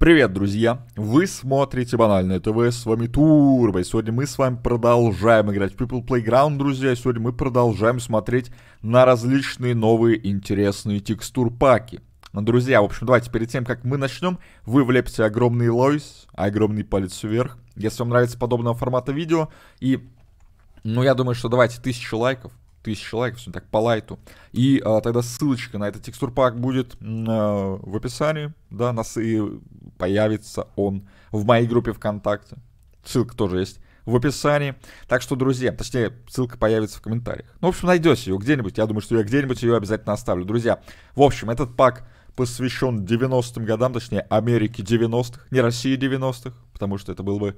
Привет, друзья! Вы смотрите Банальное ТВ, с вами Турбо, и сегодня мы с вами продолжаем играть в People Playground, друзья, и сегодня мы продолжаем смотреть на различные новые интересные текстур-паки. Друзья, в общем, давайте перед тем, как мы начнем, вы влепите огромный лойс, огромный палец вверх, если вам нравится подобного формата видео, и, ну, я думаю, что давайте тысячу лайков, тысяч лайков, все так по лайту. И а, тогда ссылочка на этот текстур пак будет э, в описании, да, на, и появится он в моей группе ВКонтакте. Ссылка тоже есть в описании. Так что, друзья, точнее, ссылка появится в комментариях. Ну, в общем, найдете ее где-нибудь. Я думаю, что я где-нибудь ее обязательно оставлю. Друзья, в общем, этот пак посвящен 90-м годам, точнее, Америке 90-х, не России 90-х, потому что это был бы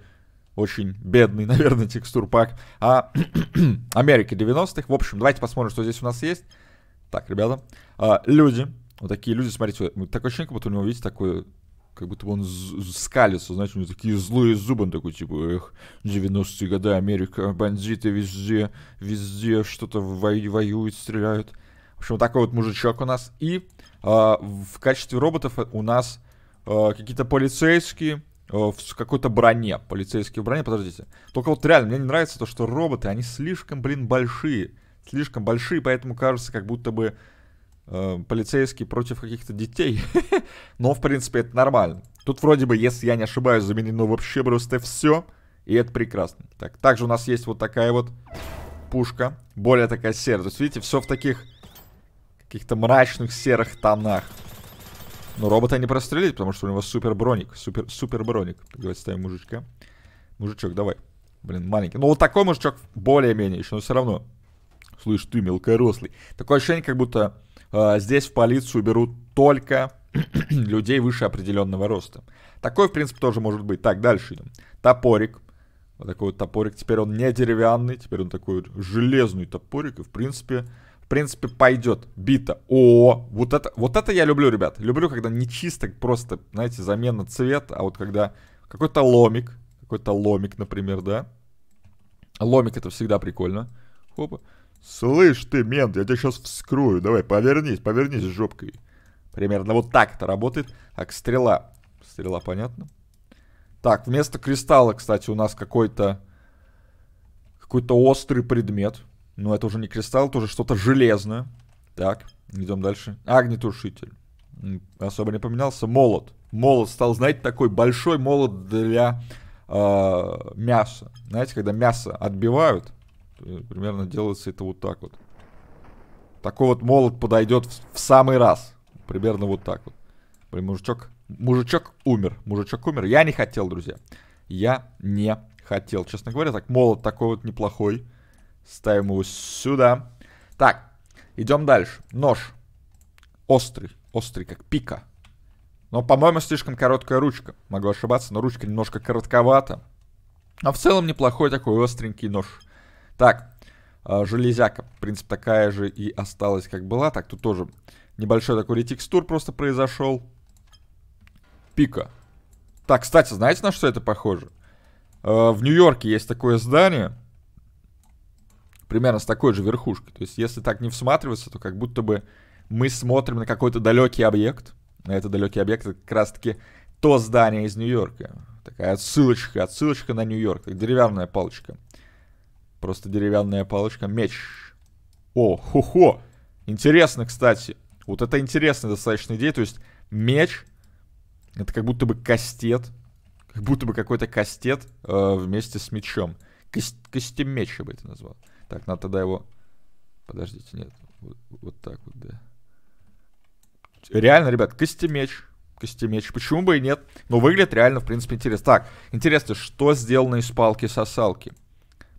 очень бедный, наверное, текстур пак а Америке 90-х. В общем, давайте посмотрим, что здесь у нас есть. Так, ребята, а, люди, вот такие люди, смотрите, такое ощущение, как будто у него, видите, такой как будто бы он скалится, знаете, у него такие злые зубы, он такой, типа, эх, 90-е годы, Америка, бандиты везде, везде что-то во воюют, стреляют. В общем, вот такой вот мужичок у нас. И э, в качестве роботов у нас э, какие-то полицейские, а, в какой-то броне, полицейские в броне, подождите. Только вот реально, мне не нравится то, что роботы, они слишком, блин, большие. Слишком большие, поэтому кажется, как будто бы Э, полицейский против каких-то детей. Но, в принципе, это нормально. Тут вроде бы, если я не ошибаюсь, заменено вообще просто все. И это прекрасно. Так, также у нас есть вот такая вот пушка. Более такая серая. То есть, видите, все в таких каких-то мрачных серых тонах. Но робота не прострелить, потому что у него супер броник. Супер, супер броник. Давайте ставим мужичка. Мужичок, давай. Блин, маленький. Ну, вот такой мужичок более-менее еще, но все равно. Слышь, ты мелкорослый. Такое ощущение, как будто а, здесь в полицию берут только людей выше определенного роста. Такой, в принципе, тоже может быть. Так, дальше идем. Топорик. Вот такой вот топорик. Теперь он не деревянный, теперь он такой вот железный топорик. И, в принципе, в принципе, пойдет. Бита. О, вот это, вот это я люблю, ребят. Люблю, когда не чисто просто, знаете, замена цвета, а вот когда какой-то ломик, какой-то ломик, например, да. Ломик это всегда прикольно. Хопа. «Слышь ты, мент, я тебя сейчас вскрою. Давай, повернись, повернись жопкой». Примерно вот так это работает. Так, стрела. Стрела, понятно? Так, вместо кристалла, кстати, у нас какой-то... Какой-то острый предмет. Но это уже не кристалл, это уже что-то железное. Так, идем дальше. Агнетушитель. Особо не поменялся. Молот. Молот стал, знаете, такой большой молот для э, мяса. Знаете, когда мясо отбивают, Э, примерно делается это вот так вот. Такой вот молот подойдет в, в самый раз. Примерно вот так вот. Блин, мужичок, мужичок умер. Мужичок умер. Я не хотел, друзья. Я не хотел, честно говоря. Так, молот такой вот неплохой. Ставим его сюда. Так, идем дальше. Нож. Острый. Острый, как пика. Но, по-моему, слишком короткая ручка. Могу ошибаться, но ручка немножко коротковата. А в целом неплохой такой остренький нож. Так, а, железяка, в принципе, такая же и осталась, как была. Так, тут тоже небольшой такой ретекстур просто произошел. Пика. Так, кстати, знаете, на что это похоже? А, в Нью-Йорке есть такое здание, примерно с такой же верхушкой. То есть, если так не всматриваться, то как будто бы мы смотрим на какой-то далекий объект. А это далекий объект, это как раз-таки то здание из Нью-Йорка. Такая отсылочка, отсылочка на Нью-Йорк, как деревянная палочка. Просто деревянная палочка. Меч. О, хо-хо. Интересно, кстати. Вот это интересная достаточно идея. То есть меч, это как будто бы кастет. Как будто бы какой-то кастет э, вместе с мечом. Костем меч, я бы это назвал. Так, надо тогда его... Подождите, нет. Вот, вот так вот, да. Реально, ребят, костемеч. Костемеч. Почему бы и нет? Но выглядит реально, в принципе, интересно. Так, интересно, что сделано из палки-сосалки?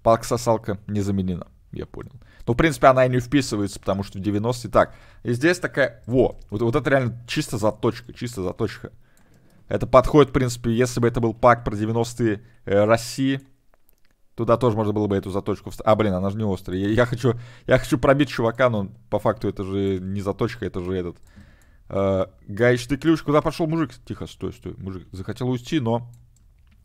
палка-сосалка не заменена, я понял. Ну, в принципе, она и не вписывается, потому что в 90 так. И здесь такая, во, вот, вот это реально чисто заточка, чисто заточка. Это подходит, в принципе, если бы это был пак про 90-е э, России, туда тоже можно было бы эту заточку вставить. А, блин, она же не острая. Я, я, хочу, я хочу пробить чувака, но по факту это же не заточка, это же этот... Э, гаечный ключ. Куда пошел мужик? Тихо, стой, стой. Мужик захотел уйти, но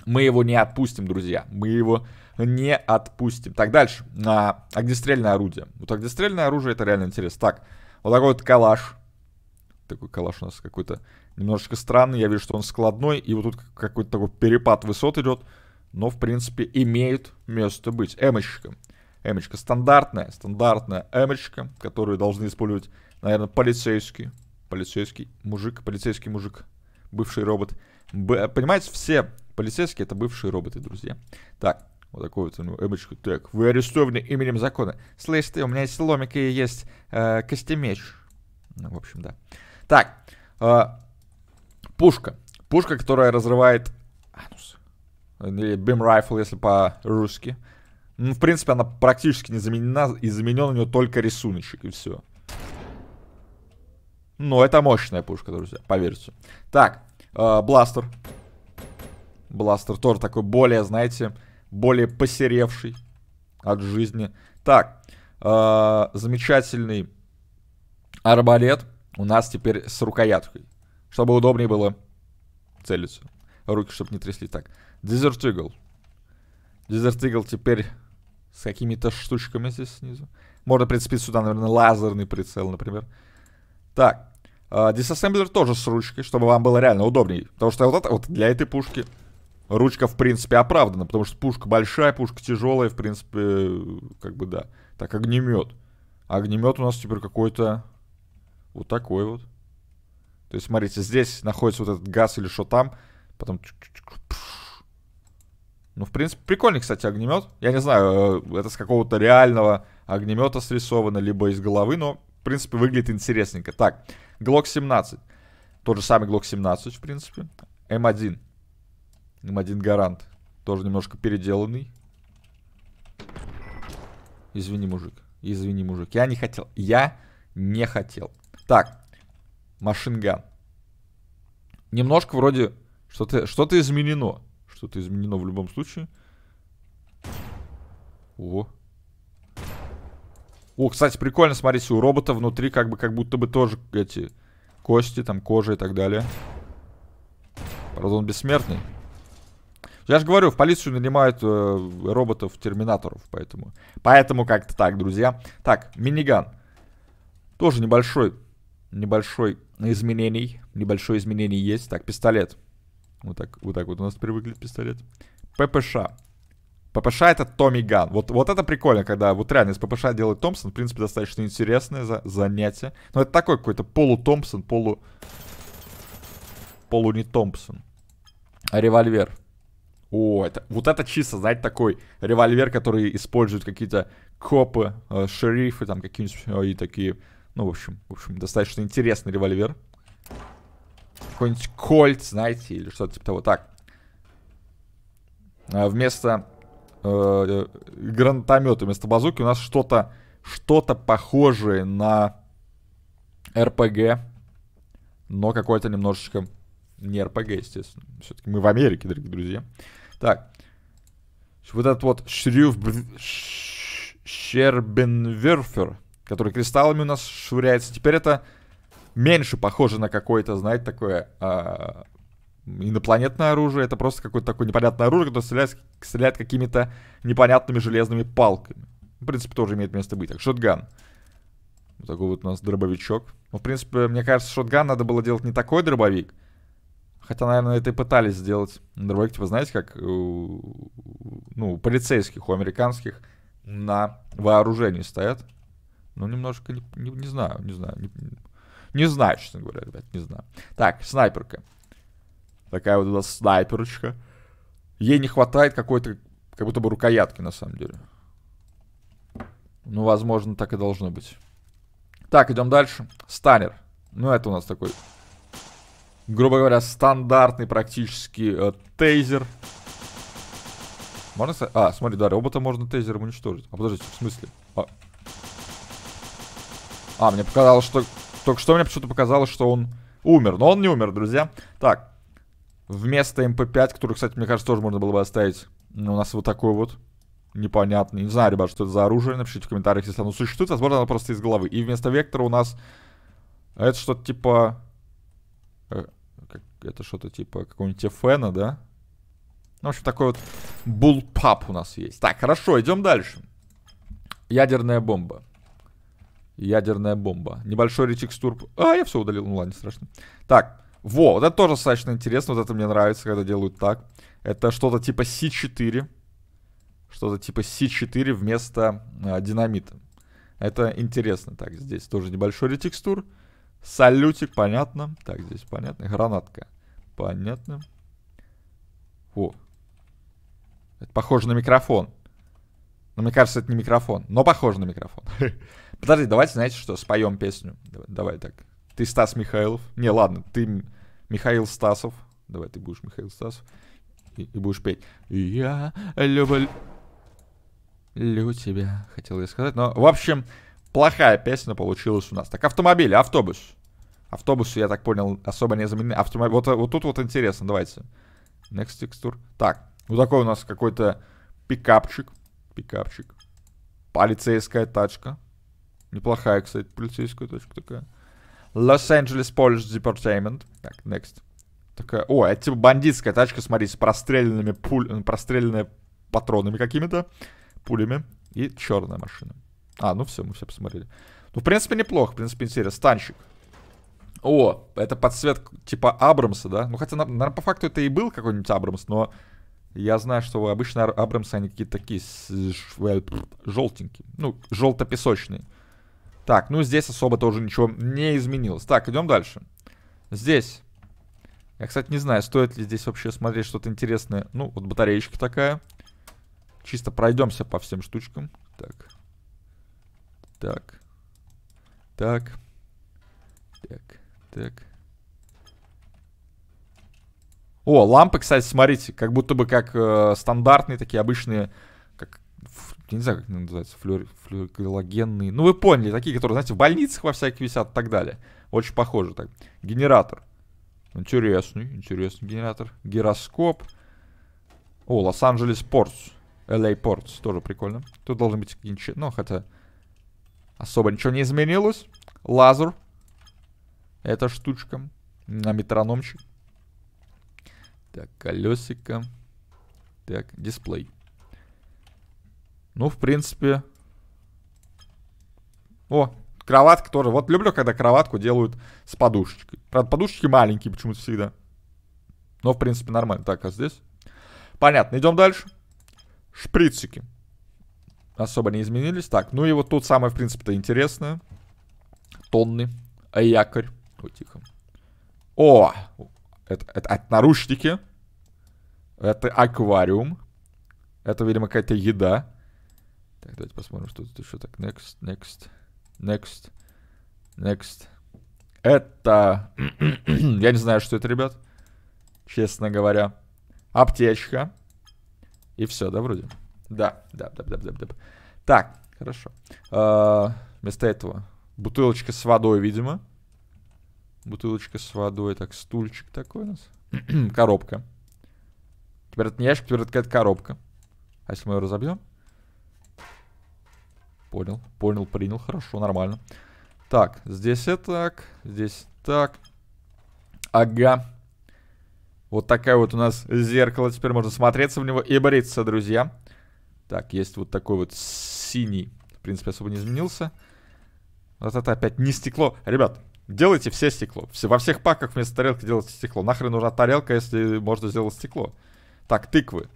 мы его не отпустим, друзья. Мы его не отпустим. Так, дальше. А, огнестрельное орудие. Вот огнестрельное оружие, это реально интересно. Так, вот такой вот калаш. Такой калаш у нас какой-то немножечко странный. Я вижу, что он складной. И вот тут какой-то такой перепад высот идет. Но, в принципе, имеет место быть. Эмочка. Эмочка стандартная. Стандартная эмочка, которую должны использовать, наверное, полицейский, Полицейский мужик. Полицейский мужик. Бывший робот. Б понимаете, все Полицейские это бывшие роботы, друзья. Так, вот такой вот ну, эмочку. Так, вы арестованы именем закона. Слышь ты, у меня есть ломик и есть э, костемеч. Ну, в общем, да. Так, э, пушка. Пушка, которая разрывает... Анус. Или бим райфл, если по-русски. Ну, в принципе, она практически не заменена, и заменен у нее только рисуночек, и все. Но это мощная пушка, друзья, поверьте. Так, э, бластер. Бластер тоже такой более, знаете, более посеревший от жизни. Так, э, замечательный арбалет у нас теперь с рукояткой. Чтобы удобнее было целиться. Руки, чтобы не трясли. Так, Desert Eagle. Desert Eagle теперь с какими-то штучками здесь снизу. Можно прицепить сюда, наверное, лазерный прицел, например. Так, э, Disassembler тоже с ручкой, чтобы вам было реально удобнее. Потому что вот это вот для этой пушки Ручка, в принципе, оправдана, потому что пушка большая, пушка тяжелая, в принципе, как бы да. Так, огнемет. Огнемет у нас теперь какой-то вот такой вот. То есть, смотрите, здесь находится вот этот газ или что там. Потом... Ну, в принципе, прикольный, кстати, огнемет. Я не знаю, э, это с какого-то реального огнемета срисовано, либо из головы, но, в принципе, выглядит интересненько. Так, Глок 17. Тот же самый Глок 17, в принципе. М1. М1 Гарант. Тоже немножко переделанный. Извини, мужик. Извини, мужик. Я не хотел. Я не хотел. Так. Машинган. Немножко вроде что-то что, -то, изменено. Что-то изменено в любом случае. О. О, кстати, прикольно, смотрите, у робота внутри как бы как будто бы тоже эти кости, там кожа и так далее. Правда, он бессмертный. Я же говорю, в полицию нанимают э, роботов-терминаторов, поэтому... Поэтому как-то так, друзья. Так, миниган. Тоже небольшой, небольшой изменений. Небольшое изменение есть. Так, пистолет. Вот так, вот так вот у нас теперь выглядит пистолет. ППШ. ППШ это Томми Ган. Вот, вот это прикольно, когда вот реально из ППШ делает Томпсон. В принципе, достаточно интересное за занятие. Но это такой какой-то полу Томпсон, полу... Полу не Томпсон. А револьвер. О, это, вот это чисто, знаете, такой револьвер, который используют какие-то копы, э, шерифы, там какие-нибудь э, и такие. Ну, в общем, в общем, достаточно интересный револьвер. Какой-нибудь кольт, знаете, или что-то типа того. Так. А вместо э, э гранатомета, вместо базуки у нас что-то что-то похожее на РПГ, но какое-то немножечко не РПГ, естественно. Все-таки мы в Америке, дорогие друзья. Так. Вот этот вот шербенверфер, который кристаллами у нас швыряется. Теперь это меньше похоже на какое-то, знаете, такое э, инопланетное оружие. Это просто какое-то такое непонятное оружие, которое стреляет, стреляет какими-то непонятными железными палками. В принципе, тоже имеет место быть. Так, шотган. Вот такой вот у нас дробовичок. Ну, в принципе, мне кажется, шотган надо было делать не такой дробовик, Хотя, наверное, это и пытались сделать на дробовике, вы знаете, как у, э, ну, у полицейских, у американских на вооружении стоят. Ну, немножко, не, не, не знаю, не знаю. Не, не знаю, честно говоря, ребят, не знаю. Так, снайперка. Такая вот у нас снайперочка. Ей не хватает какой-то, как будто бы рукоятки, на самом деле. Ну, возможно, так и должно быть. Так, идем дальше. Станер. Ну, это у нас такой грубо говоря, стандартный практически э, тейзер. Можно... А, смотри, да, робота можно тейзером уничтожить. А подождите, в смысле? А, а мне показалось, что... Только что мне почему-то показалось, что он умер. Но он не умер, друзья. Так. Вместо МП-5, эм который, кстати, мне кажется, тоже можно было бы оставить. Ну, у нас вот такой вот. Непонятный. Не знаю, ребят, что это за оружие. Напишите в комментариях, если оно существует. Возможно, оно просто из головы. И вместо вектора у нас... А, это что-то типа... Э, как, это что-то типа какого-нибудь Тефена, да? Ну, в общем, такой вот булпап у нас есть. Так, хорошо, идем дальше. Ядерная бомба. Ядерная бомба. Небольшой ретекстур. А, я все удалил, ну ладно, страшно. Так, во, вот это тоже достаточно интересно. Вот это мне нравится, когда делают так. Это что-то типа С 4 Что-то типа С 4 вместо э, динамита. Это интересно. Так, здесь тоже небольшой ретекстур. текстур. Салютик, понятно. Так, здесь понятно. Гранатка. Понятно. О. Это похоже на микрофон. Но мне кажется, это не микрофон. Но похоже на микрофон. Подожди, давайте, знаете что, споем песню. Давай, давай так. Ты Стас Михайлов. Не, ладно, ты Михаил Стасов. Давай, ты будешь Михаил Стасов. И, и будешь петь. Я люблю... Лю тебя, хотел я сказать. Но, в общем, Плохая песня получилась у нас. Так, автомобиль, автобус. автобус, я так понял, особо не заменены. Автомобиль. Вот, вот тут вот интересно, давайте. Next текстур. Так, вот такой у нас какой-то пикапчик. Пикапчик. Полицейская тачка. Неплохая, кстати, полицейская тачка такая. Лос-Анджелес Polish Department. Так, next. Такая, о, это типа бандитская тачка, смотри, с простреленными пуль... простреленными патронами какими-то, пулями. И черная машина. А, ну все, мы все посмотрели. Ну, в принципе, неплохо, в принципе, интересно. Станчик. О, это подсвет типа Абрамса, да? Ну, хотя, наверное, по факту это и был какой-нибудь Абрамс, но я знаю, что обычно Абрамсы, они какие-то такие желтенькие. Э, ну, желто-песочные. Так, ну здесь особо тоже ничего не изменилось. Так, идем дальше. Здесь. Я, кстати, не знаю, стоит ли здесь вообще смотреть что-то интересное. Ну, вот батареечка такая. Чисто пройдемся по всем штучкам. Так, так. Так. Так. Так. О, лампы, кстати, смотрите, как будто бы как э, стандартные такие обычные, как, я не знаю, как они называются, флюор, флюоргалогенные. Ну, вы поняли, такие, которые, знаете, в больницах во всяких висят и так далее. Очень похоже так. Генератор. Интересный, интересный генератор. Гироскоп. О, Лос-Анджелес Портс. LA а Портс, тоже прикольно. Тут должен быть какие-нибудь... Ну, хотя... Особо ничего не изменилось. Лазер. Эта штучка. На метрономчик. Так, колесико. Так, дисплей. Ну, в принципе... О, кроватка тоже. Вот люблю, когда кроватку делают с подушечкой. Правда, подушечки маленькие почему-то всегда. Но, в принципе, нормально. Так, а здесь? Понятно, идем дальше. Шприцики особо не изменились. Так, ну и вот тут самое, в принципе-то, интересное. Тонны. А якорь. Ой, тихо. О! Это, это, это наручники. Это аквариум. Это, видимо, какая-то еда. Так, давайте посмотрим, что тут еще. Так, next, next, next, next. Это... Я не знаю, что это, ребят. Честно говоря. Аптечка. И все, да, вроде. Да, да, да, да, да, да. Так, хорошо. А, вместо этого бутылочка с водой, видимо. Бутылочка с водой, так, стульчик такой у нас. коробка. Теперь это не ящик, теперь это какая-то коробка. А если мы ее разобьем? Понял, понял, принял, хорошо, нормально. Так, здесь это, так, здесь так. Ага. Вот такая вот у нас зеркало. Теперь можно смотреться в него и бриться, друзья. Так, есть вот такой вот синий. В принципе, особо не изменился. Вот это опять не стекло. Ребят, делайте все стекло. Все, во всех паках вместо тарелки делайте стекло. Нахрен нужна тарелка, если можно сделать стекло. Так, тыквы.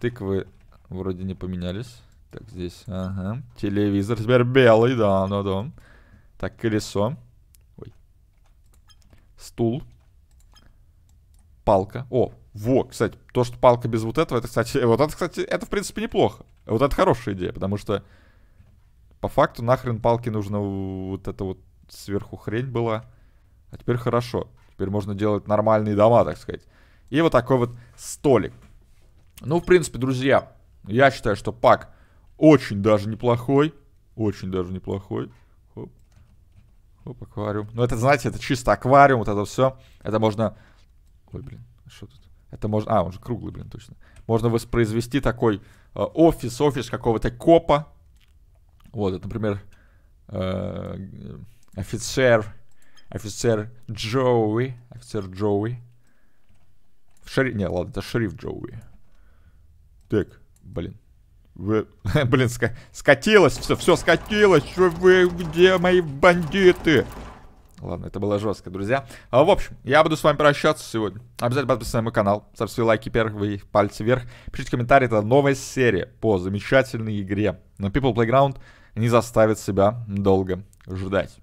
Тыквы вроде не поменялись. Так, здесь, ага. Телевизор теперь белый, да, ну да. Так, колесо. Ой. Стул. Палка. О, во, кстати, то, что палка без вот этого, это, кстати, вот это, кстати, это, в принципе, неплохо. Вот это хорошая идея, потому что по факту нахрен палки нужно вот это вот сверху хрень была. А теперь хорошо. Теперь можно делать нормальные дома, так сказать. И вот такой вот столик. Ну, в принципе, друзья, я считаю, что пак очень даже неплохой. Очень даже неплохой. Хоп. Хоп, аквариум. Ну, это, знаете, это чисто аквариум, вот это все. Это можно... Ой, блин, что тут? Это можно... А, он же круглый, блин, точно. Можно воспроизвести такой э, офис, офис какого-то копа. Вот, это, например, э, э офицер, офицер Джоуи, офицер Джоуи. Шериф... Не, ладно, это шериф Джоуи. Так, блин. Вы... Блин, ска... скатилось все, все скатилось. Что вы, где мои бандиты? Ладно, это было жестко, друзья. А, в общем, я буду с вами прощаться сегодня. Обязательно подписывайтесь на мой канал. Ставьте свои лайки первые, пальцы вверх. Пишите комментарии, это новая серия по замечательной игре. Но People Playground не заставит себя долго ждать.